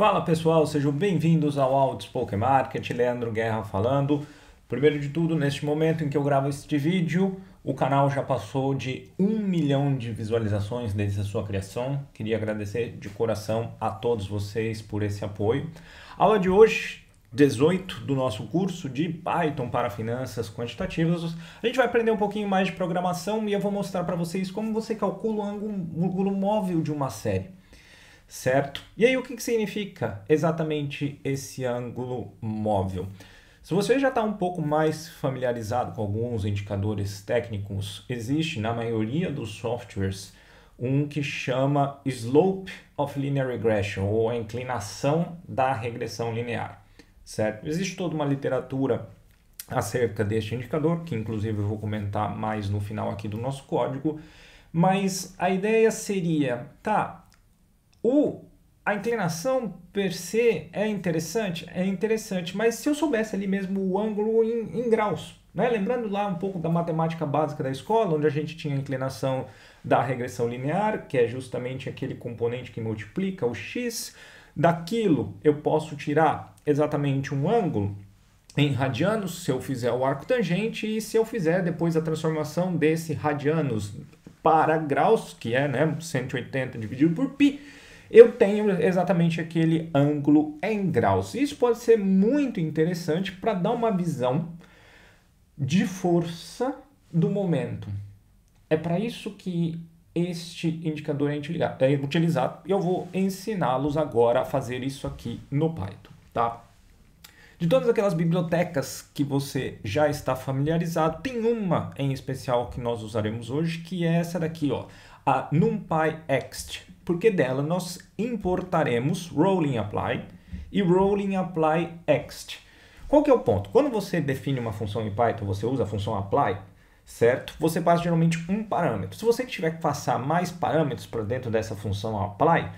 Fala pessoal, sejam bem-vindos ao Outspoken Market, Leandro Guerra falando. Primeiro de tudo, neste momento em que eu gravo este vídeo, o canal já passou de um milhão de visualizações desde a sua criação. Queria agradecer de coração a todos vocês por esse apoio. A aula de hoje 18 do nosso curso de Python para finanças quantitativas. A gente vai aprender um pouquinho mais de programação e eu vou mostrar para vocês como você calcula o ângulo móvel de uma série certo? E aí, o que, que significa exatamente esse ângulo móvel? Se você já está um pouco mais familiarizado com alguns indicadores técnicos, existe na maioria dos softwares um que chama Slope of Linear Regression, ou a inclinação da regressão linear, certo? Existe toda uma literatura acerca deste indicador, que inclusive eu vou comentar mais no final aqui do nosso código, mas a ideia seria, tá, o, a inclinação per se é interessante? É interessante, mas se eu soubesse ali mesmo o ângulo em, em graus, né? Lembrando lá um pouco da matemática básica da escola, onde a gente tinha a inclinação da regressão linear, que é justamente aquele componente que multiplica o x, daquilo eu posso tirar exatamente um ângulo em radianos se eu fizer o arco tangente e se eu fizer depois a transformação desse radianos para graus, que é né, 180 dividido por π, eu tenho exatamente aquele ângulo em graus. Isso pode ser muito interessante para dar uma visão de força do momento. É para isso que este indicador é, é utilizado e eu vou ensiná-los agora a fazer isso aqui no Python, tá? De todas aquelas bibliotecas que você já está familiarizado, tem uma em especial que nós usaremos hoje, que é essa daqui, ó, a numpy_ext, porque dela nós importaremos rolling apply e rolling apply ext. Qual que é o ponto? Quando você define uma função em Python, você usa a função apply, certo? Você passa geralmente um parâmetro. Se você tiver que passar mais parâmetros para dentro dessa função apply,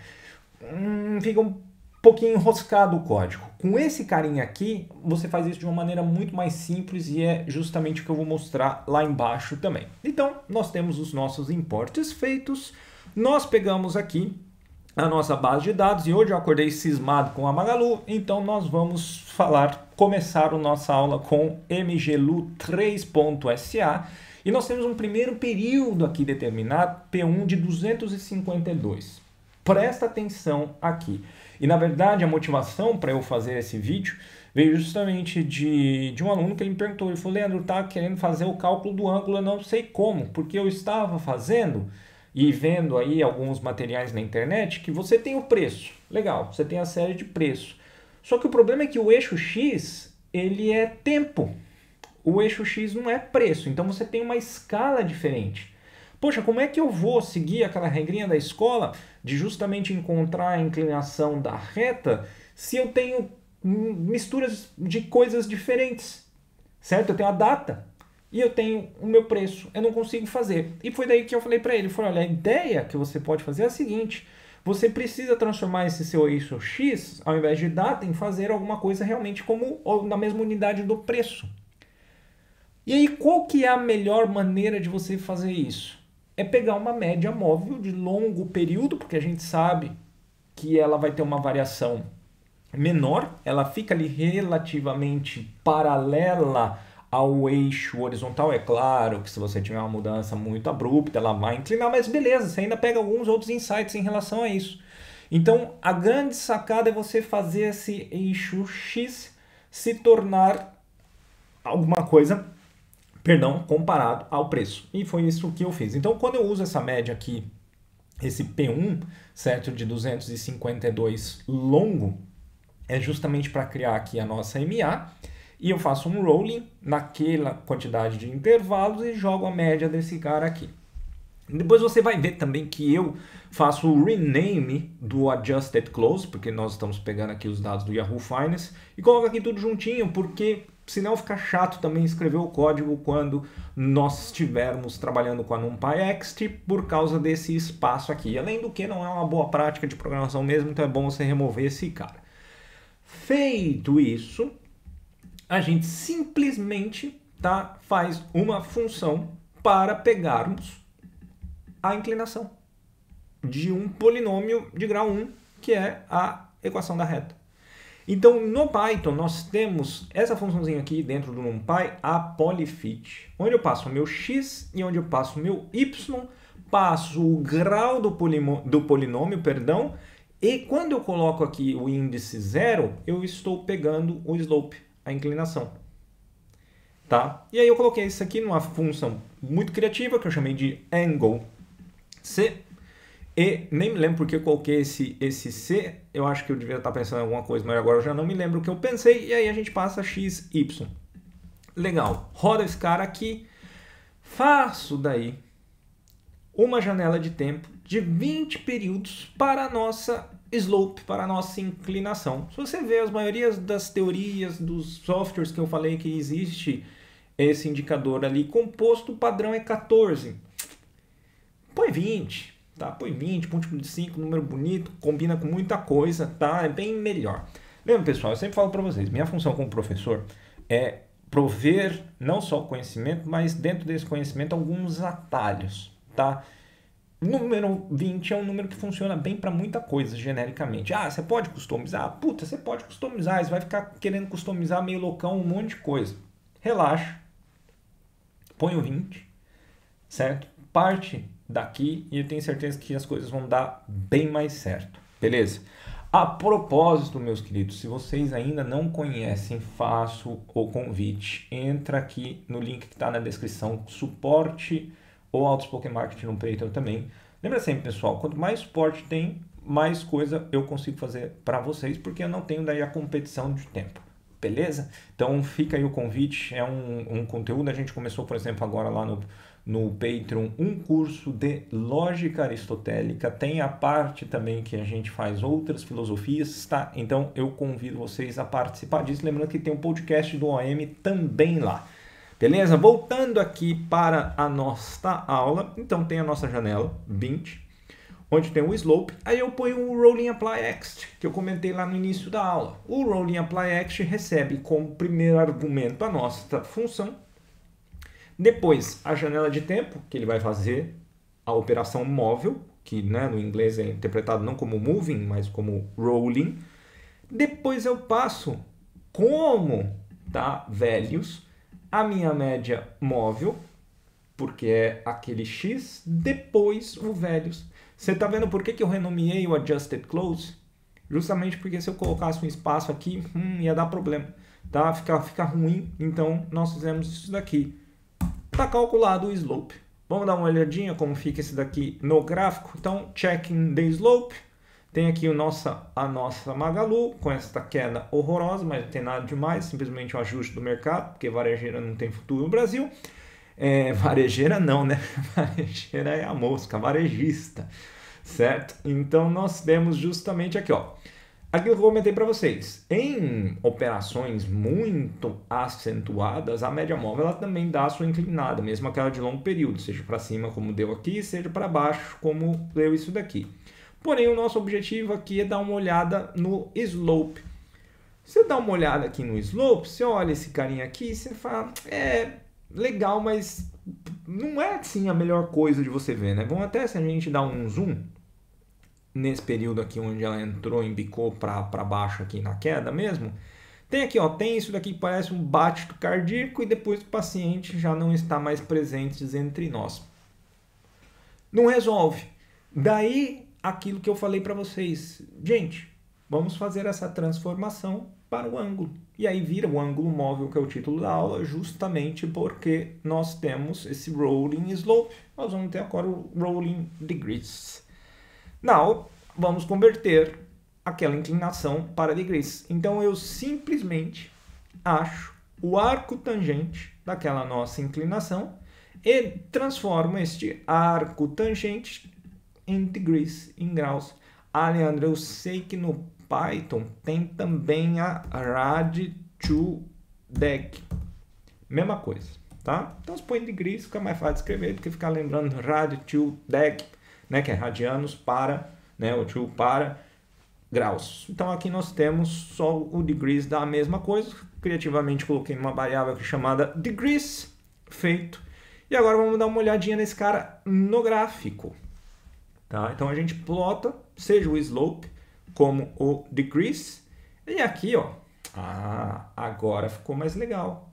hum, fica um pouquinho enroscado o código. Com esse carinha aqui, você faz isso de uma maneira muito mais simples e é justamente o que eu vou mostrar lá embaixo também. Então, nós temos os nossos importes feitos, nós pegamos aqui a nossa base de dados e hoje eu acordei cismado com a Magalu, então nós vamos falar, começar a nossa aula com MGLU 3.sa e nós temos um primeiro período aqui determinado, P1 de 252. Presta atenção aqui. E na verdade a motivação para eu fazer esse vídeo veio justamente de, de um aluno que ele me perguntou, ele falou, Leandro, tá querendo fazer o cálculo do ângulo, eu não sei como, porque eu estava fazendo e vendo aí alguns materiais na internet que você tem o preço, legal, você tem a série de preço. Só que o problema é que o eixo X, ele é tempo. O eixo X não é preço, então você tem uma escala diferente. Poxa, como é que eu vou seguir aquela regrinha da escola de justamente encontrar a inclinação da reta se eu tenho misturas de coisas diferentes? Certo? Eu tenho a data e eu tenho o meu preço. Eu não consigo fazer. E foi daí que eu falei para ele, falei, olha, a ideia que você pode fazer é a seguinte, você precisa transformar esse seu eixo X, ao invés de data, em fazer alguma coisa realmente como ou na mesma unidade do preço. E aí, qual que é a melhor maneira de você fazer isso? é pegar uma média móvel de longo período, porque a gente sabe que ela vai ter uma variação menor, ela fica ali relativamente paralela ao eixo horizontal. É claro que se você tiver uma mudança muito abrupta, ela vai inclinar, mas beleza, você ainda pega alguns outros insights em relação a isso. Então, a grande sacada é você fazer esse eixo X se tornar alguma coisa perdão, comparado ao preço. E foi isso que eu fiz. Então, quando eu uso essa média aqui, esse P1, certo, de 252 longo, é justamente para criar aqui a nossa MA, e eu faço um rolling naquela quantidade de intervalos e jogo a média desse cara aqui. Depois você vai ver também que eu faço o rename do Adjusted Close, porque nós estamos pegando aqui os dados do Yahoo Finance, e coloco aqui tudo juntinho, porque senão fica chato também escrever o código quando nós estivermos trabalhando com a NumPy, ext por causa desse espaço aqui. Além do que, não é uma boa prática de programação mesmo, então é bom você remover esse cara. Feito isso, a gente simplesmente tá, faz uma função para pegarmos a inclinação de um polinômio de grau 1, que é a equação da reta. Então, no Python, nós temos essa funçãozinha aqui dentro do NumPy, a polyfit, onde eu passo o meu x e onde eu passo o meu y, passo o grau do, do polinômio, perdão, e quando eu coloco aqui o índice zero, eu estou pegando o slope, a inclinação. Tá? E aí eu coloquei isso aqui numa função muito criativa que eu chamei de angle. C e nem me lembro porque eu coloquei esse, esse C, eu acho que eu devia estar pensando em alguma coisa, mas agora eu já não me lembro o que eu pensei, e aí a gente passa x, y. Legal, roda esse cara aqui, faço daí uma janela de tempo de 20 períodos para a nossa slope, para a nossa inclinação. Se você vê as maiorias das teorias, dos softwares que eu falei que existe esse indicador ali composto, o padrão é 14. Põe 20, tá? Põe 20, ponto de 5, número bonito, combina com muita coisa, tá? É bem melhor. Lembra, pessoal, eu sempre falo para vocês, minha função como professor é prover não só o conhecimento, mas dentro desse conhecimento alguns atalhos, tá? Número 20 é um número que funciona bem para muita coisa, genericamente. Ah, você pode customizar? Puta, você pode customizar, você vai ficar querendo customizar meio loucão um monte de coisa. Relaxa. Põe o 20, certo? Parte daqui e eu tenho certeza que as coisas vão dar bem mais certo, beleza? A propósito, meus queridos, se vocês ainda não conhecem, faço o convite. Entra aqui no link que está na descrição, suporte ou Autos Pokémon Marketing no Patreon também. Lembra sempre, pessoal, quanto mais suporte tem, mais coisa eu consigo fazer para vocês, porque eu não tenho daí a competição de tempo. Beleza? Então fica aí o convite, é um, um conteúdo, a gente começou, por exemplo, agora lá no, no Patreon um curso de lógica aristotélica. Tem a parte também que a gente faz outras filosofias, tá? Então eu convido vocês a participar disso. Lembrando que tem um podcast do OM também lá. Beleza? Voltando aqui para a nossa aula. Então tem a nossa janela 20, onde tem o slope. Aí eu ponho o Rolling Apply Ext, que eu comentei lá no início da aula. O Rolling Apply Ext recebe como primeiro argumento a nossa função depois, a janela de tempo, que ele vai fazer a operação móvel, que né, no inglês é interpretado não como moving, mas como rolling. Depois eu passo como tá, values a minha média móvel, porque é aquele x, depois o values. Você está vendo por que, que eu renomeei o adjusted close? Justamente porque se eu colocasse um espaço aqui, hum, ia dar problema. Tá? Fica, fica ruim, então nós fizemos isso daqui está calculado o slope. Vamos dar uma olhadinha como fica esse daqui no gráfico. Então, checking the slope. Tem aqui o nossa, a nossa Magalu, com esta queda horrorosa, mas não tem nada demais, simplesmente o um ajuste do mercado, porque varejeira não tem futuro no Brasil. É, varejeira não, né? Varejeira é a mosca, varejista, certo? Então, nós temos justamente aqui, ó. Aquilo que eu comentei para vocês, em operações muito acentuadas, a média móvel ela também dá a sua inclinada, mesmo aquela de longo período, seja para cima como deu aqui, seja para baixo como deu isso daqui. Porém, o nosso objetivo aqui é dar uma olhada no slope. Você dá uma olhada aqui no slope, você olha esse carinha aqui e você fala, é legal, mas não é assim a melhor coisa de você ver, né? Vamos até se a gente dar um zoom, nesse período aqui onde ela entrou, bicou para baixo aqui na queda mesmo, tem aqui, ó, tem isso daqui que parece um bate cardíaco e depois o paciente já não está mais presente entre nós. Não resolve. Daí aquilo que eu falei para vocês. Gente, vamos fazer essa transformação para o ângulo. E aí vira o ângulo móvel, que é o título da aula, justamente porque nós temos esse rolling slope. Nós vamos ter agora o rolling degrees. Now, vamos converter aquela inclinação para degrees. Então, eu simplesmente acho o arco tangente daquela nossa inclinação e transformo este arco tangente em degrees, em graus. Ah, Leandro, eu sei que no Python tem também a rad to deck. Mesma coisa, tá? Então, se põe degrees, fica mais fácil de escrever do que ficar lembrando rad to deck né, que é radianos para, né, o joule para graus. Então aqui nós temos só o degrees da mesma coisa, criativamente coloquei uma variável aqui chamada degrees, feito. E agora vamos dar uma olhadinha nesse cara no gráfico. Tá? Então a gente plota, seja o slope como o degrees, e aqui ó, ah, agora ficou mais legal.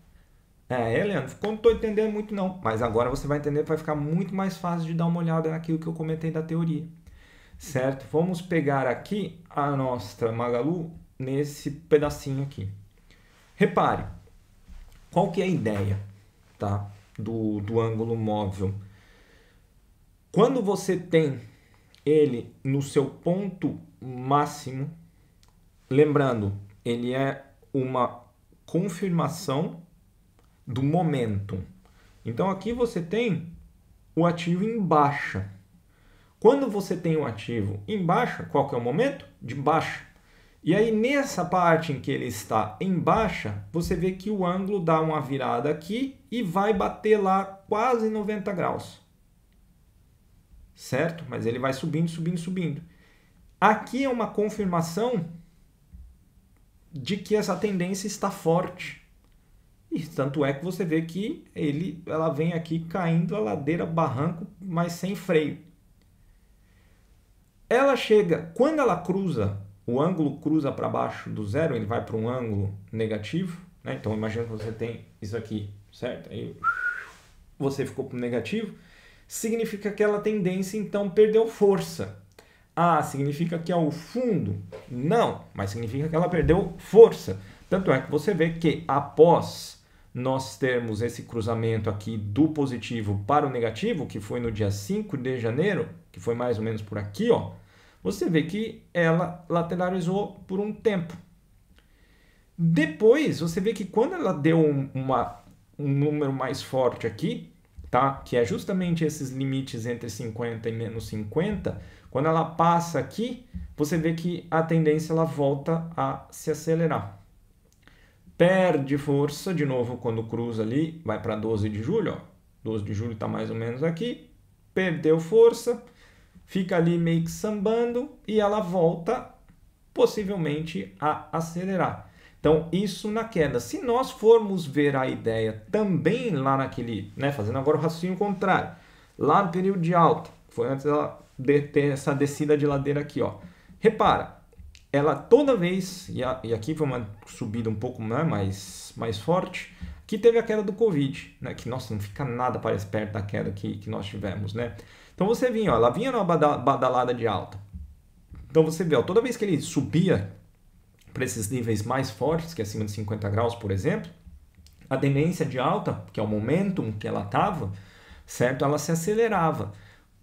É, Helena, ficou, não estou entendendo muito não, mas agora você vai entender, vai ficar muito mais fácil de dar uma olhada naquilo que eu comentei da teoria. Certo? Vamos pegar aqui a nossa Magalu nesse pedacinho aqui. Repare, qual que é a ideia tá? do, do ângulo móvel? Quando você tem ele no seu ponto máximo, lembrando, ele é uma confirmação do momentum. Então aqui você tem o ativo em baixa. Quando você tem o um ativo em baixa, qual que é o momento? De baixa. E aí nessa parte em que ele está em baixa, você vê que o ângulo dá uma virada aqui e vai bater lá quase 90 graus. Certo? Mas ele vai subindo, subindo, subindo. Aqui é uma confirmação de que essa tendência está forte. E tanto é que você vê que ele, ela vem aqui caindo a ladeira barranco, mas sem freio. Ela chega, quando ela cruza, o ângulo cruza para baixo do zero, ele vai para um ângulo negativo. Né? Então imagina que você tem isso aqui, certo? Aí você ficou para negativo. Significa que ela tendência então perdeu força. Ah, significa que é o fundo? Não, mas significa que ela perdeu força. Tanto é que você vê que após nós termos esse cruzamento aqui do positivo para o negativo, que foi no dia 5 de janeiro, que foi mais ou menos por aqui, ó, você vê que ela lateralizou por um tempo. Depois, você vê que quando ela deu uma, um número mais forte aqui, tá? que é justamente esses limites entre 50 e menos 50, quando ela passa aqui, você vê que a tendência ela volta a se acelerar perde força de novo quando cruza ali, vai para 12 de julho, ó. 12 de julho está mais ou menos aqui, perdeu força, fica ali meio que sambando e ela volta possivelmente a acelerar. Então, isso na queda. Se nós formos ver a ideia também lá naquele, né, fazendo agora o raciocínio contrário, lá no período de alta, foi antes dela ter essa descida de ladeira aqui, ó. Repara, ela toda vez, e, a, e aqui foi uma subida um pouco né, mais, mais forte, que teve a queda do Covid, né? Que, nossa, não fica nada parece perto da queda que, que nós tivemos, né? Então você vinha, ó, ela vinha numa badalada de alta. Então você vê, ó, toda vez que ele subia para esses níveis mais fortes, que é acima de 50 graus, por exemplo, a tendência de alta, que é o momentum que ela estava, certo? Ela se acelerava.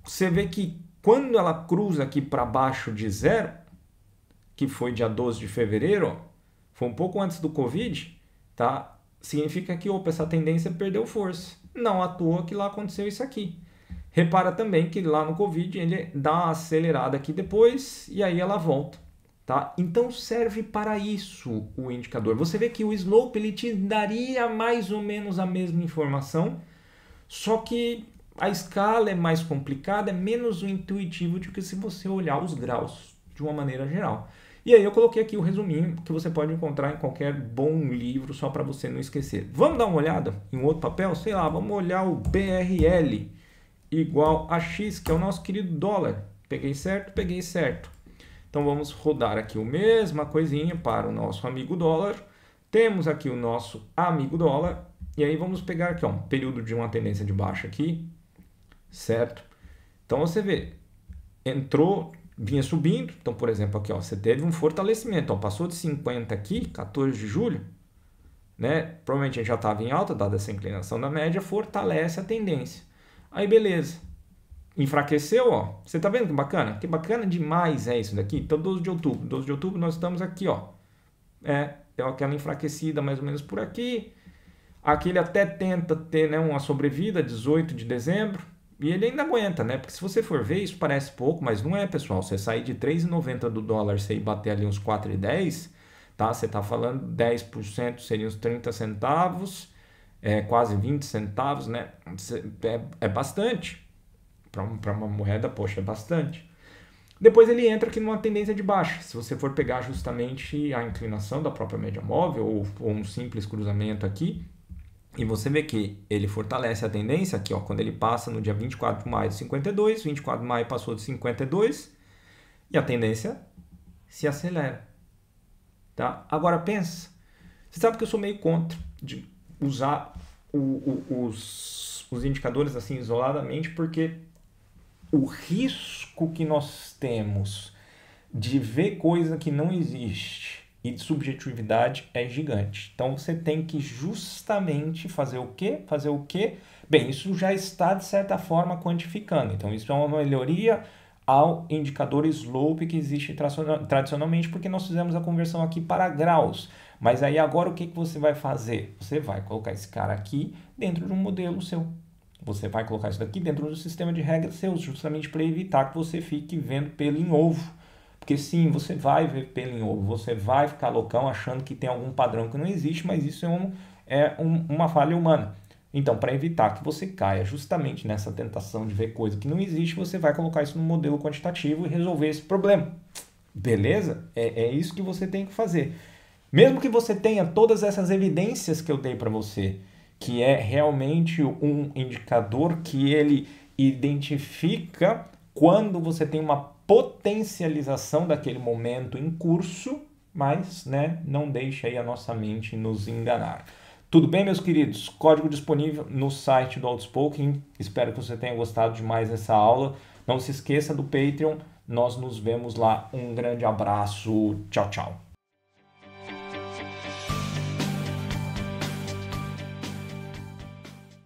Você vê que quando ela cruza aqui para baixo de zero, que foi dia 12 de fevereiro, foi um pouco antes do Covid, tá? Significa que opa, essa tendência perdeu força. Não à toa que lá aconteceu isso aqui. Repara também que lá no Covid ele dá uma acelerada aqui depois e aí ela volta. Tá? Então serve para isso o indicador. Você vê que o slope ele te daria mais ou menos a mesma informação, só que a escala é mais complicada, é menos intuitivo do que se você olhar os graus de uma maneira geral. E aí eu coloquei aqui o resuminho que você pode encontrar em qualquer bom livro, só para você não esquecer. Vamos dar uma olhada em outro papel? Sei lá, vamos olhar o BRL igual a X, que é o nosso querido dólar. Peguei certo? Peguei certo. Então vamos rodar aqui o mesma coisinha para o nosso amigo dólar. Temos aqui o nosso amigo dólar. E aí vamos pegar aqui ó, um período de uma tendência de baixa aqui, certo? Então você vê, entrou vinha subindo. Então, por exemplo, aqui ó, você teve um fortalecimento, ó, passou de 50 aqui, 14 de julho, né? Provavelmente já estava em alta, dada essa inclinação da média, fortalece a tendência. Aí beleza. Enfraqueceu, ó. Você tá vendo que bacana? Que bacana demais é isso daqui. Então, 12 de outubro. 12 de outubro nós estamos aqui, ó. É, é aquela enfraquecida mais ou menos por aqui. Aqui ele até tenta ter né, uma sobrevida, 18 de dezembro e ele ainda aguenta, né? Porque se você for ver, isso parece pouco, mas não é, pessoal. Você sair de 3,90 do dólar você bater ali uns 4,10, tá? Você tá falando 10% seria uns 30 centavos, é, quase 20 centavos, né? É, é bastante. Para uma moeda, poxa, é bastante. Depois ele entra aqui numa tendência de baixa. Se você for pegar justamente a inclinação da própria média móvel ou, ou um simples cruzamento aqui, e você vê que ele fortalece a tendência aqui, ó, quando ele passa no dia 24 de maio de 52, 24 de maio passou de 52 e a tendência se acelera. Tá? Agora pensa, você sabe que eu sou meio contra de usar o, o, os, os indicadores assim isoladamente, porque o risco que nós temos de ver coisa que não existe e subjetividade é gigante. Então você tem que justamente fazer o quê? Fazer o quê? Bem, isso já está de certa forma quantificando. Então isso é uma melhoria ao indicador slope que existe tradicionalmente, porque nós fizemos a conversão aqui para graus. Mas aí agora o que, que você vai fazer? Você vai colocar esse cara aqui dentro de um modelo seu. Você vai colocar isso daqui dentro do sistema de regras seus, justamente para evitar que você fique vendo pelo em ovo porque sim, você vai ver pelo em ovo, você vai ficar loucão achando que tem algum padrão que não existe, mas isso é, um, é um, uma falha humana. Então, para evitar que você caia justamente nessa tentação de ver coisa que não existe, você vai colocar isso no modelo quantitativo e resolver esse problema. Beleza? É, é isso que você tem que fazer. Mesmo que você tenha todas essas evidências que eu dei para você, que é realmente um indicador que ele identifica quando você tem uma potencialização daquele momento em curso, mas né, não deixe aí a nossa mente nos enganar. Tudo bem, meus queridos? Código disponível no site do Outspoken. Espero que você tenha gostado de mais essa aula. Não se esqueça do Patreon. Nós nos vemos lá. Um grande abraço. Tchau, tchau.